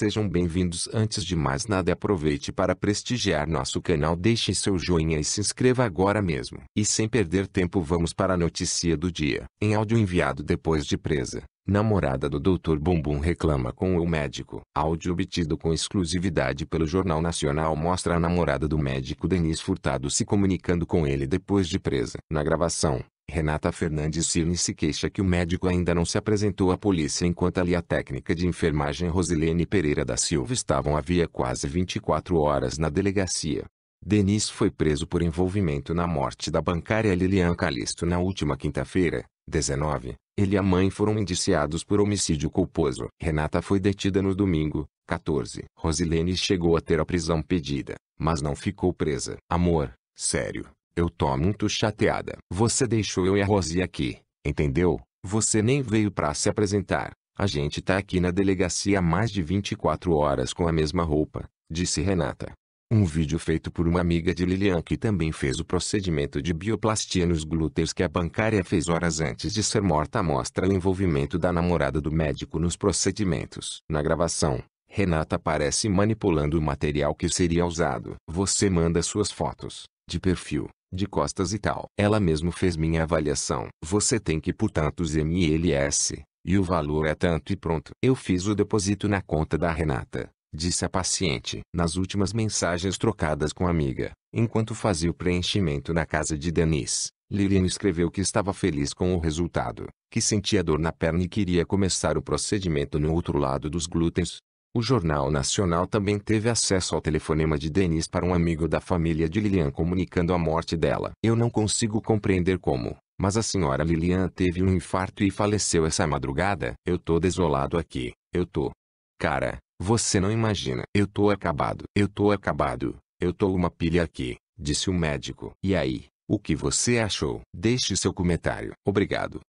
Sejam bem-vindos. Antes de mais nada, aproveite para prestigiar nosso canal. Deixe seu joinha e se inscreva agora mesmo. E sem perder tempo, vamos para a notícia do dia. Em áudio enviado depois de presa, namorada do Dr. Bumbum reclama com o médico. Áudio obtido com exclusividade pelo Jornal Nacional mostra a namorada do médico Denis Furtado se comunicando com ele depois de presa. Na gravação, Renata Fernandes Cirne se queixa que o médico ainda não se apresentou à polícia enquanto ali a técnica de enfermagem Rosilene Pereira da Silva estavam havia quase 24 horas na delegacia. Denis foi preso por envolvimento na morte da bancária Lilian Calisto na última quinta-feira, 19. Ele e a mãe foram indiciados por homicídio culposo. Renata foi detida no domingo, 14. Rosilene chegou a ter a prisão pedida, mas não ficou presa. Amor, sério. Eu tô muito chateada. Você deixou eu e a Rosie aqui, entendeu? Você nem veio pra se apresentar. A gente tá aqui na delegacia há mais de 24 horas com a mesma roupa, disse Renata. Um vídeo feito por uma amiga de Lilian que também fez o procedimento de bioplastia nos glúteos que a bancária fez horas antes de ser morta mostra o envolvimento da namorada do médico nos procedimentos. Na gravação, Renata aparece manipulando o material que seria usado. Você manda suas fotos, de perfil, de costas e tal. Ela mesmo fez minha avaliação. Você tem que por tantos MLS, e o valor é tanto e pronto. Eu fiz o depósito na conta da Renata, disse a paciente. Nas últimas mensagens trocadas com a amiga, enquanto fazia o preenchimento na casa de Denise, Lilian escreveu que estava feliz com o resultado, que sentia dor na perna e queria começar o procedimento no outro lado dos glúteos, o Jornal Nacional também teve acesso ao telefonema de Denise para um amigo da família de Lilian comunicando a morte dela. Eu não consigo compreender como, mas a senhora Lilian teve um infarto e faleceu essa madrugada. Eu tô desolado aqui. Eu tô. Cara, você não imagina. Eu tô acabado. Eu tô acabado. Eu tô uma pilha aqui, disse o médico. E aí, o que você achou? Deixe seu comentário. Obrigado.